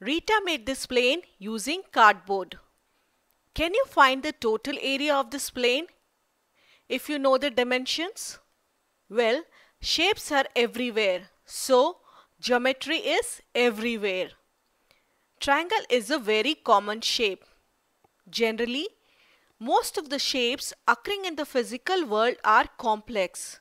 Rita made this plane using cardboard. Can you find the total area of this plane? If you know the dimensions? Well, shapes are everywhere. So, geometry is everywhere. Triangle is a very common shape. Generally, most of the shapes occurring in the physical world are complex.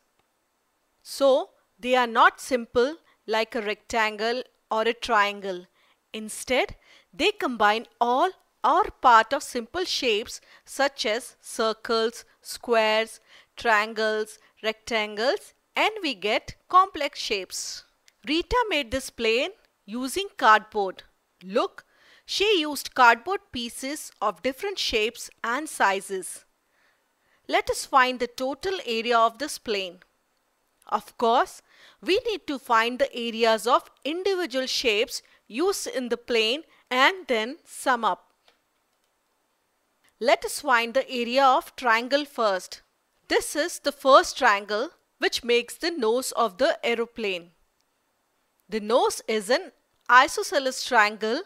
So, they are not simple like a rectangle or a triangle Instead, they combine all or part of simple shapes such as circles, squares, triangles, rectangles and we get complex shapes. Rita made this plane using cardboard. Look, she used cardboard pieces of different shapes and sizes. Let us find the total area of this plane. Of course, we need to find the areas of individual shapes used in the plane and then sum up. Let us find the area of triangle first. This is the first triangle which makes the nose of the aeroplane. The nose is an isosceles triangle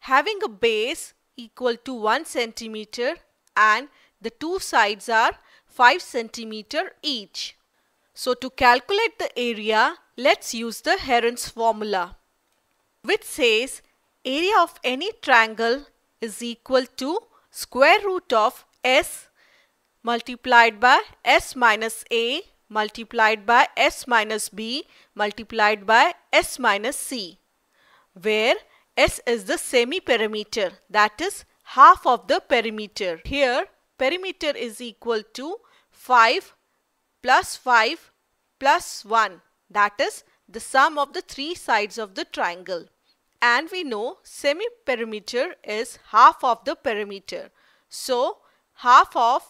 having a base equal to 1 centimeter and the two sides are 5 centimeter each. So to calculate the area, let's use the Heron's formula which says area of any triangle is equal to square root of S multiplied by S minus A multiplied by S minus B multiplied by S minus C where S is the semi-perimeter that is half of the perimeter. Here perimeter is equal to 5 plus 5 plus 1 that is the sum of the three sides of the triangle. And we know semi-perimeter is half of the perimeter. So, half of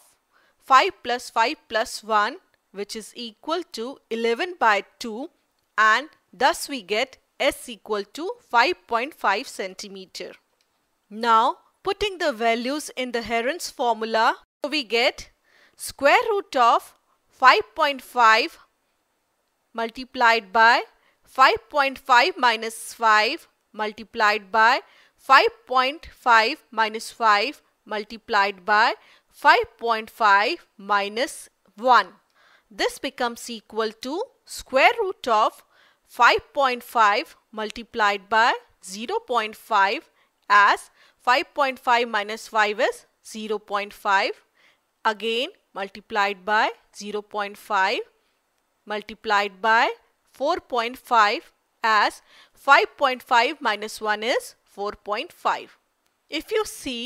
5 plus 5 plus 1 which is equal to 11 by 2 and thus we get S equal to 5.5 centimeter. Now, putting the values in the Heron's formula, we get square root of 5.5 multiplied by 5.5 minus 5 multiplied by 5.5 minus 5 multiplied by 5.5 minus 1. This becomes equal to square root of 5.5 multiplied by 0.5 as 5.5 minus 5 is 0.5 again multiplied by 0.5 multiplied by 4.5 as 5.5 minus 1 is 4.5. If you see,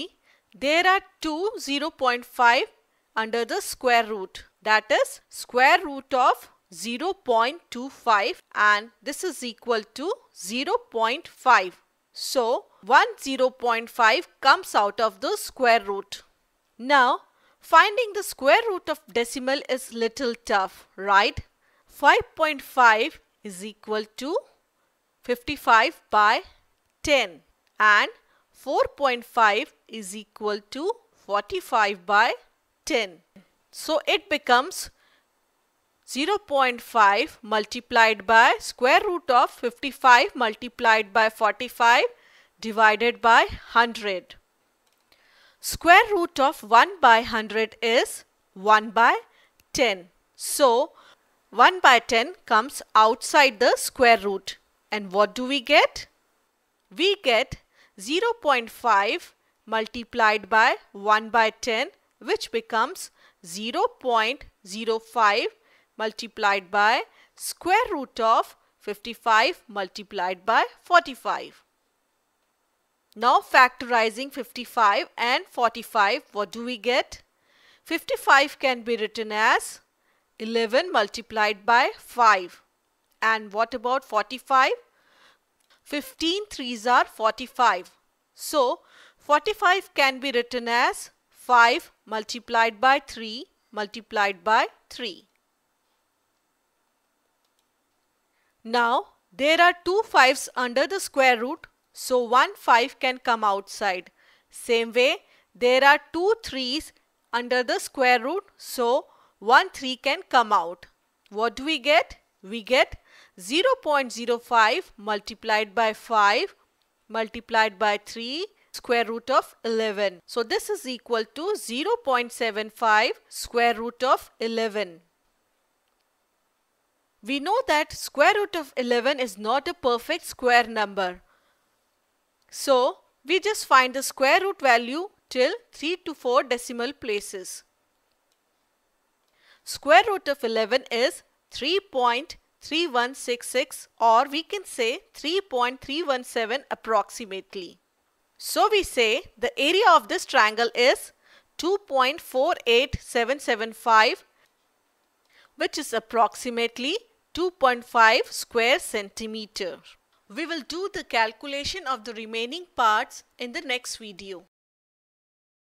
there are two 0.5 under the square root. That is square root of 0.25 and this is equal to 0.5. So, one 0.5 comes out of the square root. Now, finding the square root of decimal is little tough, right? 5.5 is equal to 55 by 10 and 4.5 is equal to 45 by 10. So it becomes 0.5 multiplied by square root of 55 multiplied by 45 divided by 100. Square root of 1 by 100 is 1 by 10. So 1 by 10 comes outside the square root. And what do we get? We get 0.5 multiplied by 1 by 10 which becomes 0.05 multiplied by square root of 55 multiplied by 45. Now factorizing 55 and 45 what do we get? 55 can be written as 11 multiplied by 5. And what about 45? 15 threes are 45. So 45 can be written as 5 multiplied by 3 multiplied by 3. Now there are two 5s under the square root so one 5 can come outside. Same way there are two 3s under the square root so 1, 3 can come out. What do we get? We get 0 0.05 multiplied by 5 multiplied by 3 square root of 11. So this is equal to 0 0.75 square root of 11. We know that square root of 11 is not a perfect square number. So we just find the square root value till 3 to 4 decimal places. Square root of 11 is 3.3166 or we can say 3.317 approximately. So we say the area of this triangle is 2.48775 which is approximately 2.5 square centimeter. We will do the calculation of the remaining parts in the next video.